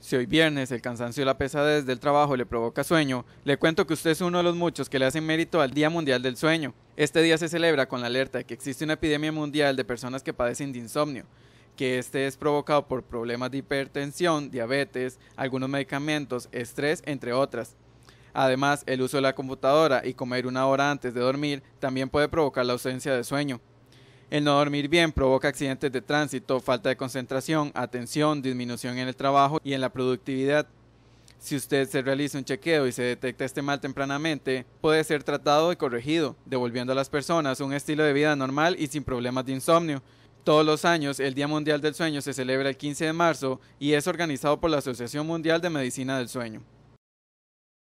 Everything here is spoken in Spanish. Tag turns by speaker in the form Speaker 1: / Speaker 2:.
Speaker 1: Si hoy viernes el cansancio y la pesadez del trabajo le provoca sueño, le cuento que usted es uno de los muchos que le hacen mérito al Día Mundial del Sueño. Este día se celebra con la alerta de que existe una epidemia mundial de personas que padecen de insomnio, que este es provocado por problemas de hipertensión, diabetes, algunos medicamentos, estrés, entre otras. Además, el uso de la computadora y comer una hora antes de dormir también puede provocar la ausencia de sueño. El no dormir bien provoca accidentes de tránsito, falta de concentración, atención, disminución en el trabajo y en la productividad. Si usted se realiza un chequeo y se detecta este mal tempranamente, puede ser tratado y corregido, devolviendo a las personas un estilo de vida normal y sin problemas de insomnio. Todos los años, el Día Mundial del Sueño se celebra el 15 de marzo y es organizado por la Asociación Mundial de Medicina del Sueño.